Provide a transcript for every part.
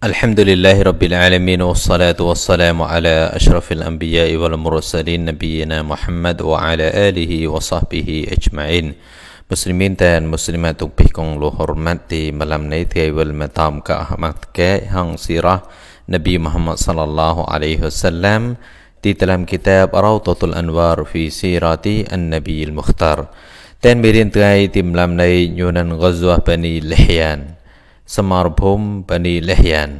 الحمد لله رب العالمين والصلاة والسلام على أشرف الأنبياء والمرسلين نبينا محمد وعلى آله وصحبه أجمعين مسلمين تان مسلمات بحكم لحرمات دي ملم نيتي والمتام كأحمد كهان سيرة نبي محمد صلى الله عليه وسلم di dalam kitab Rautatul Anwar fi Sirati An-Nabi Al-Mukhtar dan berintai di malam Yunan Ghazwah សមរភូមិបនីលះយ៉ាន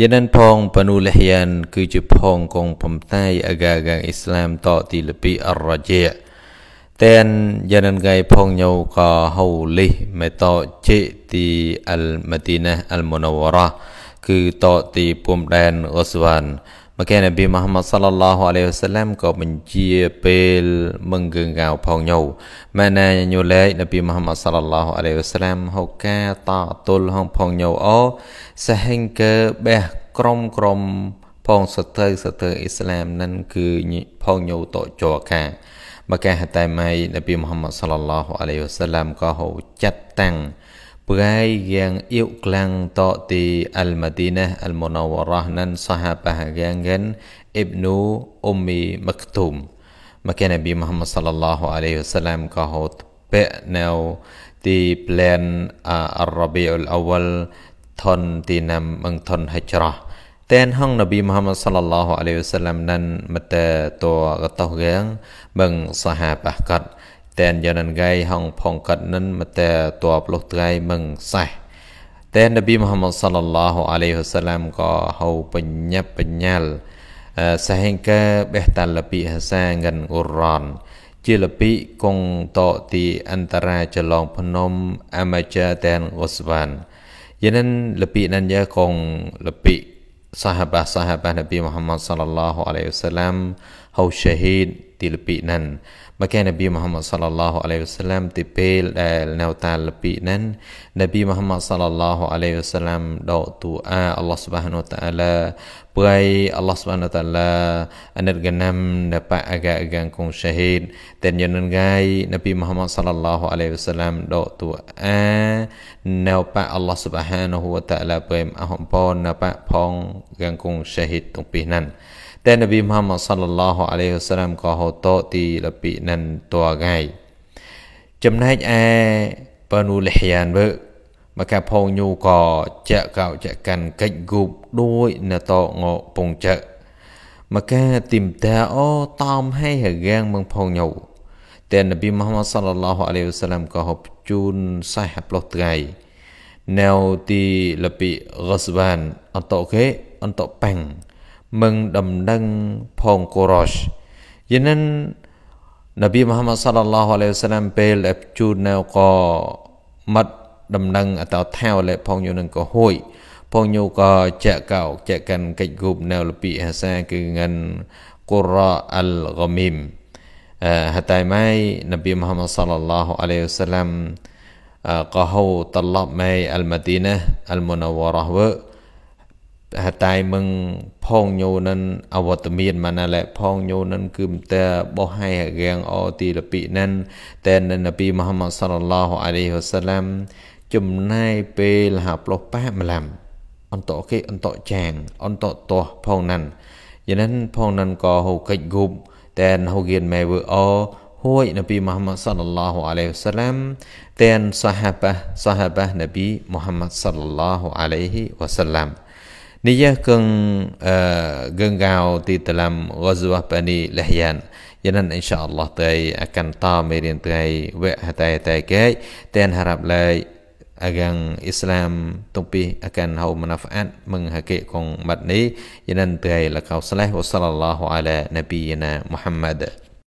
យានិនផងបនុលះយ៉ានគឺជាផងកងបំតាយអកាកាអ៊ីស្លាមតទីលពីអរជាតែនយានិនកៃផងញោកហូលីមេតជេទីអលមទីណាអលមូណវរ៉ាគឺតទីពុំដែនអូស្វ៉ាន់មកែនប៊ីមូហាម៉ាត់សល្លឡោះអាឡៃហ៊ីវសឡាមក៏បញ្ជាពេលមឹងកឹងកៅផងញោម៉ែណែញូលេកនប៊ីមូហាម៉ាត់សល្លឡោះអាឡៃហ៊ីវសឡាមហូកាតតុលហងផងញោអូសេហិងកើបេះក្រុមក្រុមផងសត្រូវសត្រូវអ៊ីស្លាមនឹងគឺផងញោតចរការមកែហតែម៉ៃនប៊ីមូហាម៉ាត់សល្លឡោះអាឡៃហ៊ីវសឡាមក៏ហូចាត់តាំង Pegai yang klang tok di Al-Madinah Al-Munawarah nan sahabah gangan Ibnu Ummi Maktum. Maka Nabi Muhammad sallallahu alaihi wasallam ka hot pe nau ti plan Ar-Rabi'ul Awal thon ti nam meng thon hijrah. Ten hong Nabi Muhammad sallallahu alaihi wasallam nan mata to gatoh gang bang sahabah kat តែនយ៉ាងងៃហងផងកាត់និនមតែតបលុះថ្ងៃមឹងសេះតែនប៊ីមូហាម៉ាត់សល្លឡោះអាឡៃហ៊ីវសាឡាមក៏ហៅបញ្ញាប់បញ្ញាល់សាហេងកាបេះតាលពីហសាងិនអ៊ុរ៉ានជាលពីកងតទីអន្តរាចឡងភ្នំអមជាតែនអូស្វ៉ានយានិនលពីនញ្ញាកងលពី sahabat sahabat Nabi Muhammad sallallahu alaihi wasallam hau syahid di lebih nan maka Nabi Muhammad sallallahu alaihi wasallam di pel nau ta lebih nan Nabi Muhammad sallallahu alaihi wasallam doa Allah subhanahu wa taala puai Allah Subhanahu Wa Taala anat ganam dapat agak agang kong syahid ten yonan gai Nabi Muhammad sallallahu alaihi wasallam dok tu a nau pa Allah Subhanahu Wa Taala puai ahom pon dapat phong gang kong syahid tung pi nan តែនប៊ីមហាម៉ាត់សល្លឡោះអាឡៃហ៊ីវសាឡាមក៏ហៅតទី លពីនឹងតួងៃចំណែកឯបានូលហ៊ីយ៉ានវើមកកែផោញូក៏ចែកកោចែកកាន់កិច្ចគូបដូចនៅតងពងចែកមកកែទីមតាអូតอมហើយរាងមងផោញូតែនប៊ីមហាម៉ាត់សល្លឡោះអាឡៃហ៊ីវសាឡាមក៏ហប់ជូនសាហប្លោះថ្ងៃណៅទីលពីហ្គាសបានអន្តកេអន្តប៉ាំងមឹងដំណឹងផងកូរ៉ូសយានិននប៊ីមហាម៉ាត់សល្លឡោះអាឡៃហ៊ីវសាឡាមពេលអបជូនណៅក៏មាត់ដំណឹងអតថាវលេផងយោនឹងក៏ហួយផងយោក៏ចាក់កោកចាក់កាន់កិច្ចគូបនៅលពីហាសាគឺងិនកូរ៉ាអលហ្គមីមហតៃម៉ៃនប៊ីមហាម៉ាត់សល្លឡោះអាឡៃវសាឡាំកោហូតឡប់ម៉ៃអលម៉ាឌីណាអលមូណាវរ៉ះវើហតៃមឹងផងញូនិនអវតមានម៉ាណាលែផងញូនិនគឺមតាបោះហៃរៀងអទីលពីនិនតែនិននប៊ីមហាម៉ាត់សល្លឡោះអាឡៃវសាឡាំចំណាយពេលហៅប្លុះប៉ះម្លាំ អន្តគេអន្តចាង អន្តតោះផងណាន់យ៉ាងนั้นផងណាន់ក៏ហូកិច្ចគប់តែនហូគៀនម៉ែវើអហួយនប៊ីមហាម៉ាត់សល្លឡោះអាឡៃវសាឡាមតែនសាហាបាសាហាបានប៊ីមហាម៉ាត់សល្លឡោះអាឡៃវសាឡាមនេះយ៉ាកឹងអឺកឹងកៅទីតឡាំវ៉ាហ្សវ៉ាបានីលះយ៉ានយ៉ាងนั้นអ៊ីនសាអល់ឡោះតែអកាន់តមេរៀនថ្ងៃវៈហតៃតៃកែតែនហារាប់ឡៃ agang Islam tumpih akan hau manfaat menghakikkan mat ni yanan bihai lakau salih wa sallallahu ala nabiyyina Muhammad